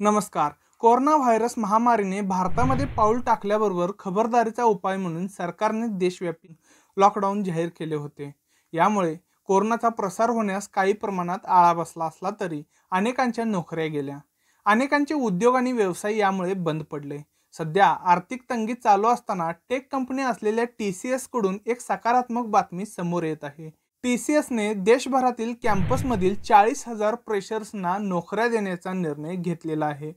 नमस्कार corona virus महामारीने भारतामध्ये पाऊल टाकल्याबरोबर खबरदारीचा उपाय म्हणून सरकारने देशव्यापी लॉकडाऊन जाहीर केले होते यामुळे कोरोनाचा प्रसार होण्यास काही प्रमाणात आळा बसला असला तरी अनेकांच्या नोकऱ्या गेल्या अनेकांचे उद्योग आणि व्यवसाय यामुळे बंद पडले सध्या आर्थिक तंगी चालू असताना टेक कंपनी असलेल्या टी सी एसकडून एक सकारात्मक बातमी समोर येत आहे टीसीएस ने एसने देशभरातील कॅम्पसमधील चाळीस हजार प्रेशर्सना नोकऱ्या देण्याचा निर्णय घेतलेला आहे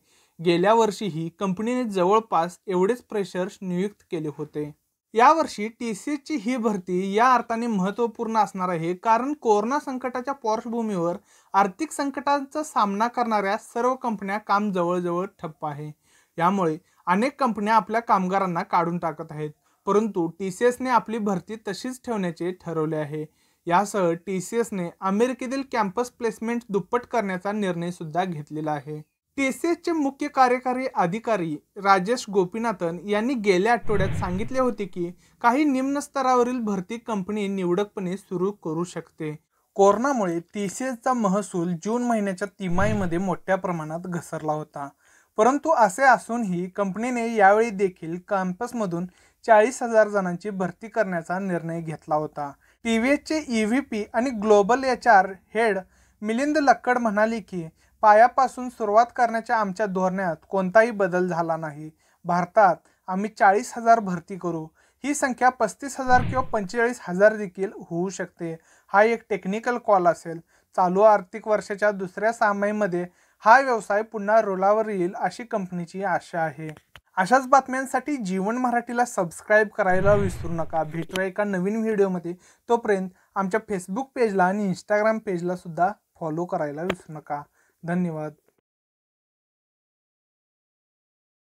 गेल्या वर्षीही कंपनीने जवळपास एवढेच प्रेशर्स नियुक्त केले होते यावर्षी टी सी एसची ही भरती या अर्थाने महत्त्वपूर्ण असणार आहे कारण कोरोना संकटाच्या पार्श्वभूमीवर आर्थिक संकटांचा सामना करणाऱ्या सर्व कंपन्या काम जवळजवळ ठप्प आहे यामुळे अनेक कंपन्या आपल्या कामगारांना काढून टाकत आहेत परंतु टी सी एसने आपली भरती तशीच ठेवण्याचे ठरवले आहे यासह टी सी एसने अमेरिकेतील कॅम्पस प्लेसमेंट दुप्पट करण्याचा निर्णय सुद्धा घेतलेला आहे टी सी एसचे मुख्य कार्यकारी अधिकारी राजेश गोपीनाथन यांनी गेल्या आठवड्यात सांगितले होते की काही निम्न स्तरावरील भरती कंपनी निवडकपणे सुरू करू शकते कोरोनामुळे टी सी एसचा महसूल जून महिन्याच्या तिमाहीमध्ये मोठ्या प्रमाणात घसरला होता परंतु असे असूनही कंपनीने यावेळी देखील कॅम्पसमधून चाळीस हजार जणांची भरती करण्याचा निर्णय घेतला होता टी व्ही एसचे ई e व्ही पी आणि global H R head Milind Lakkad म्हणाले की पायापासून सुरुवात करण्याच्या आमच्या धोरणात कोणताही बदल झाला नाही भारतात आम्ही चाळीस हजार भरती करू ही संख्या पस्तीस हजार किंवा पंचेचाळीस हजार देखील होऊ शकते हा एक टेक्निकल कॉल असेल चालू आर्थिक वर्षाच्या दुसऱ्या सामाईमध्ये हा व्यवसाय पुन्हा रोलावर येईल अशी कंपनीची आशा आहे अशाच बातम्यांसाठी जीवन मराठीला सबस्क्राईब करायला विसरू नका भेटूया एका नवीन व्हिडिओमध्ये तोपर्यंत आमच्या फेसबुक पेजला आणि इंस्टाग्राम पेजला सुद्धा फॉलो करायला विसरू नका धन्यवाद